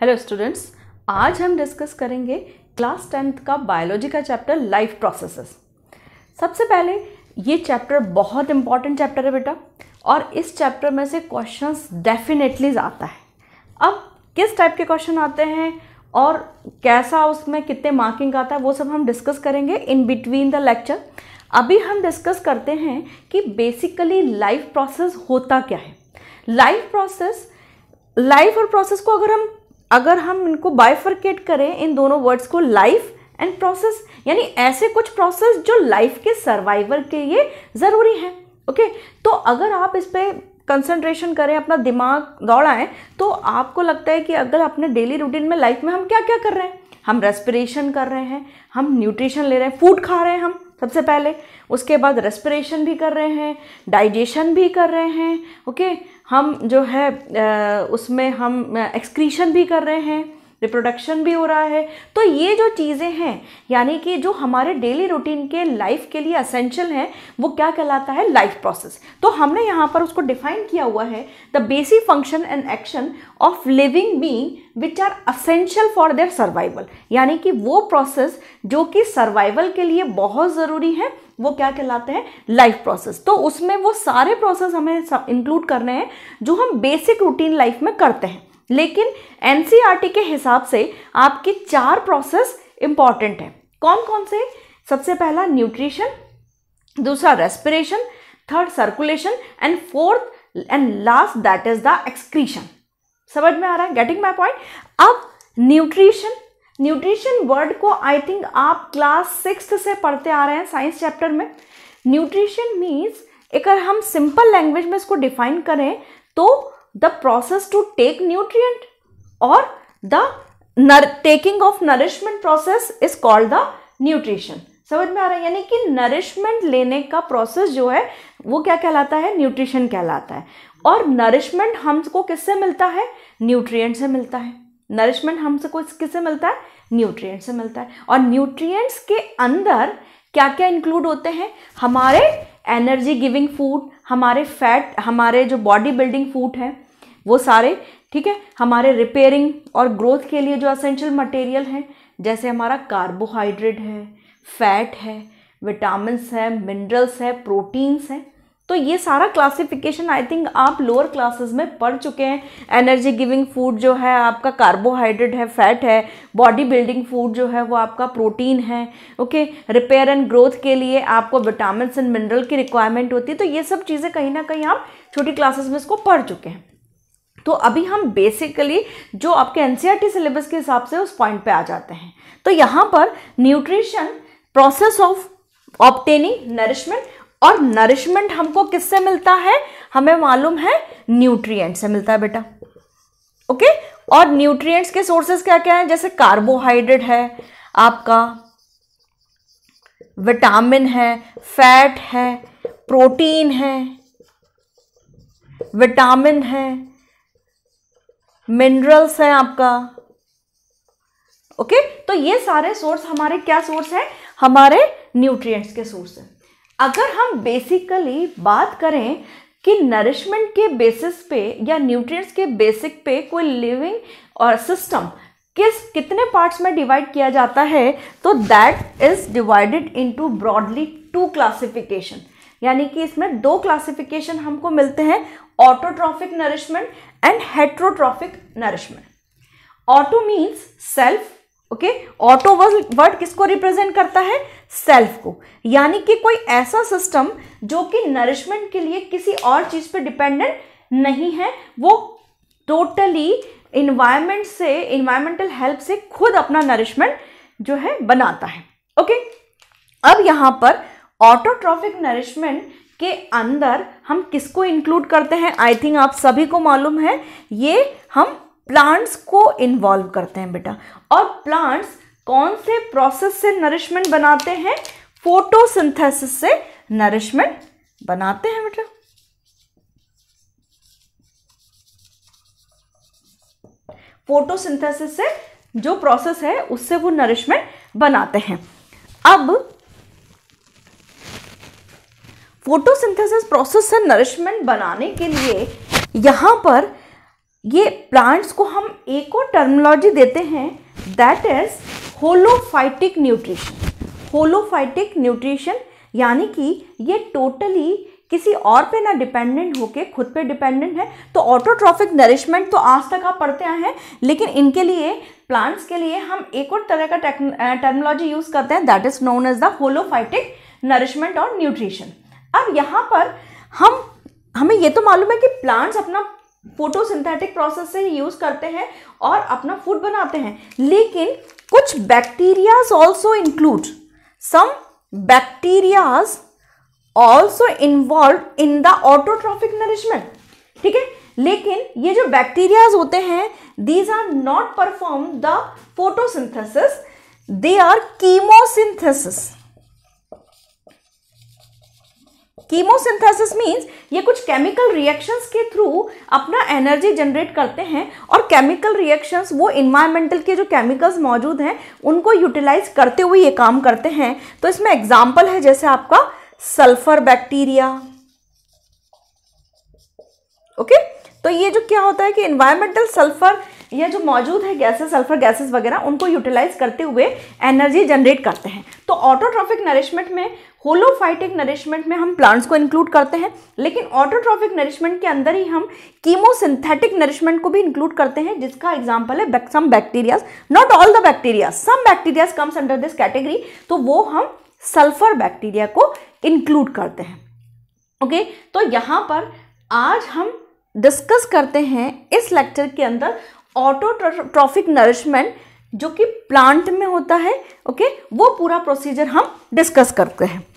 Hello students आज हम discuss करेंगे क्लास टेंथ का बायोलॉजी का चैप्टर लाइफ प्रोसेसेस सबसे पहले ये चैप्टर बहुत इंपॉर्टेंट चैप्टर है बेटा और इस चैप्टर में से क्वेश्चंस डेफिनेटली आता है अब किस टाइप के क्वेश्चन आते हैं और कैसा उसमें कितने मार्किंग आता है वो सब हम डिस्कस करेंगे इन बिटवीन द लेक्चर अभी हम डिस्कस करते हैं कि बेसिकली लाइफ प्रोसेस होता क्या है लाइफ प्रोसेस लाइफ और प्रोसेस को अगर हम अगर हम इनको बायफर्केट करें इन दोनों वर्ड्स को लाइफ एंड प्रोसेस यानी ऐसे कुछ प्रोसेस जो लाइफ के सर्वाइवर के लिए ज़रूरी हैं ओके तो अगर आप इस पर कंसंट्रेशन करें अपना दिमाग दौड़ाएं तो आपको लगता है कि अगर अपने डेली रूटीन में लाइफ में हम क्या क्या कर रहे हैं हम रेस्पिरेशन कर रहे हैं हम न्यूट्रिशन ले रहे हैं फूड खा रहे हैं हम सबसे पहले उसके बाद रेस्पिरेशन भी कर रहे हैं डाइजेशन भी कर रहे हैं ओके हम जो है उसमें हम एक्सक्रीशन भी कर रहे हैं रिप्रोडक्शन भी हो रहा है तो ये जो चीज़ें हैं यानी कि जो हमारे डेली रूटीन के लाइफ के लिए असेंशियल हैं वो क्या कहलाता है लाइफ प्रोसेस तो हमने यहाँ पर उसको डिफाइन किया हुआ है the basic function and action of living being which are essential for their survival यानी कि वो प्रोसेस जो कि सर्वाइवल के लिए बहुत ज़रूरी है वो क्या कहलाते हैं लाइफ प्रोसेस तो उसमें वो सारे प्रोसेस हमें इंक्लूड करने हैं जो हम बेसिक रूटीन लाइफ में करते हैं लेकिन एन e के हिसाब से आपके चार प्रोसेस इंपॉर्टेंट हैं कौन कौन से सबसे पहला न्यूट्रिशन दूसरा respiration third circulation and fourth and last that is the excretion समझ में आ रहा है गेटिंग माई पॉइंट अब न्यूट्रिशन न्यूट्रिशन वर्ड को आई थिंक आप क्लास सिक्स से पढ़ते आ रहे हैं साइंस चैप्टर में न्यूट्रिशन मीन्स अगर हम सिंपल लैंग्वेज में इसको डिफाइन करें तो the process to take nutrient और the taking of nourishment process is called the nutrition समझ में आ रहा है यानी कि नरिशमेंट लेने का प्रोसेस जो है वो क्या कहलाता है न्यूट्रिशन कहलाता है और नरिशमेंट हमको किससे मिलता है न्यूट्रिएंट से मिलता है नरिशमेंट हमसे को किससे मिलता है न्यूट्रिएंट से मिलता है और न्यूट्रिएंट्स के अंदर क्या क्या इंक्लूड होते हैं हमारे एनर्जी गिविंग फूड हमारे फैट हमारे जो बॉडी बिल्डिंग फूड है वो सारे ठीक है हमारे रिपेयरिंग और ग्रोथ के लिए जो असेंशियल मटेरियल हैं जैसे हमारा कार्बोहाइड्रेट है फैट है विटामिनस है मिनरल्स है प्रोटीन्स हैं तो ये सारा क्लासिफिकेशन आई थिंक आप लोअर क्लासेस में पढ़ चुके हैं एनर्जी गिविंग फूड जो है आपका कार्बोहाइड्रेट है फैट है बॉडी बिल्डिंग फूड जो है वो आपका प्रोटीन है ओके रिपेयर एंड ग्रोथ के लिए आपको विटामिन एंड मिनरल की रिक्वायरमेंट होती है तो ये सब चीज़ें कहीं ना कहीं आप छोटी क्लासेस में इसको पढ़ चुके हैं तो अभी हम बेसिकली जो आपके एन सिलेबस e के हिसाब से उस पॉइंट पे आ जाते हैं तो यहाँ पर nutrition process of obtaining nourishment और नरिशमेंट हमको किससे मिलता है हमें मालूम है न्यूट्रिएंट से मिलता है बेटा ओके okay? और न्यूट्रिएंट्स के सोर्सेस क्या क्या हैं जैसे कार्बोहाइड्रेट है आपका विटामिन है फैट है प्रोटीन है विटामिन है मिनरल्स है आपका ओके तो ये सारे सोर्स हमारे क्या सोर्स है हमारे न्यूट्रिएंट्स के सोर्स है अगर हम बेसिकली बात करें कि नरिशमेंट के बेसिस पे या न्यूट्रिएंट्स के बेसिक पे कोई लिविंग और सिस्टम किस कितने पार्ट्स में डिवाइड किया जाता है तो that is divided into broadly two classification यानी कि इसमें दो क्लासिफिकेशन हमको मिलते हैं autotrophic nourishment and heterotrophic nourishment auto means self okay auto word किसको रिप्रेजेंट करता है सेल्फ को यानी कि कोई ऐसा सिस्टम जो कि नरिशमेंट के लिए किसी और चीज़ पे डिपेंडेंट नहीं है वो टोटली इन्वायरमेंट से इन्वायरमेंटल हेल्प से खुद अपना नरिशमेंट जो है बनाता है ओके okay? अब यहां पर ऑटोट्रॉफिक नरिशमेंट के अंदर हम किसको इंक्लूड करते हैं आई थिंक आप सभी को मालूम है ये हम प्लांट्स को इन्वॉल्व करते हैं बेटा और प्लांट्स कौन से प्रोसेस से नरिशमेंट बनाते हैं फोटोसिंथेसिस से नरिशमेंट बनाते हैं बेटा फोटोसिंथेसिस से जो प्रोसेस है उससे वो नरिशमेंट बनाते हैं अब फोटोसिंथेसिस प्रोसेस से नरिशमेंट बनाने के लिए यहाँ पर ये प्लांट्स को हम एक और टर्मोलॉजी देते हैं that is holophytic nutrition holophytic nutrition यानी कि ये टोटली किसी और पे ना डिपेंडेंट होके खुद पे डिपेंडेंट है तो ऑटोट्रॉफिक नरिशमेंट तो आज तक आप पढ़ते आए हैं लेकिन इनके लिए प्लांट्स के लिए हम एक और तरह का टर्मोलॉजी यूज़ करते हैं that is known as the holophytic nourishment और न्यूट्रिशन अब यहाँ पर हम हमें ये तो मालूम है कि प्लांट्स अपना फोटोसिंथेटिक प्रोसेस से यूज़ करते हैं और अपना फूड बनाते हैं लेकिन कुछ bacterias also include some bacterias also involve in the autotrophic nourishment ठीक है लेकिन ये जो बैक्टीरियाज होते हैं these are not perform the photosynthesis they are chemosynthesis chemosynthesis means ये कुछ केमिकल रिएक्शंस के थ्रू अपना एनर्जी जनरेट करते हैं और केमिकल रिएक्शंस वो इन्वायरमेंटल के जो केमिकल्स मौजूद हैं उनको यूटिलाइज करते हुए ये काम करते हैं तो इसमें एग्जाम्पल है जैसे आपका सल्फर बैक्टीरिया ओके तो ये जो क्या होता है कि इन्वायरमेंटल सल्फर ये जो मौजूद है गैसेस सल्फर गैसेस वगैरह उनको यूटिलाइज करते हुए एनर्जी जनरेट करते हैं तो ऑटोट्रॉफिक नरिशमेंट में होलोफाइटिक नरिशमेंट में हम प्लांट्स को इंक्लूड करते हैं लेकिन ऑटोट्रॉफिक नरिशमेंट के अंदर ही हम कीमोसिंथेटिक नरिशमेंट को भी इंक्लूड करते हैं जिसका एग्जाम्पल है some bacterias not all the bacteria some bacterias comes under this category तो वो हम सल्फर बैक्टीरिया को इंक्लूड करते हैं ओके okay? तो यहां पर आज हम डिस्कस करते हैं इस लेक्चर के अंदर ऑटोट्रॉफिक नरिशमेंट जो कि प्लांट में होता है ओके वो पूरा प्रोसीजर हम डिस्कस करते हैं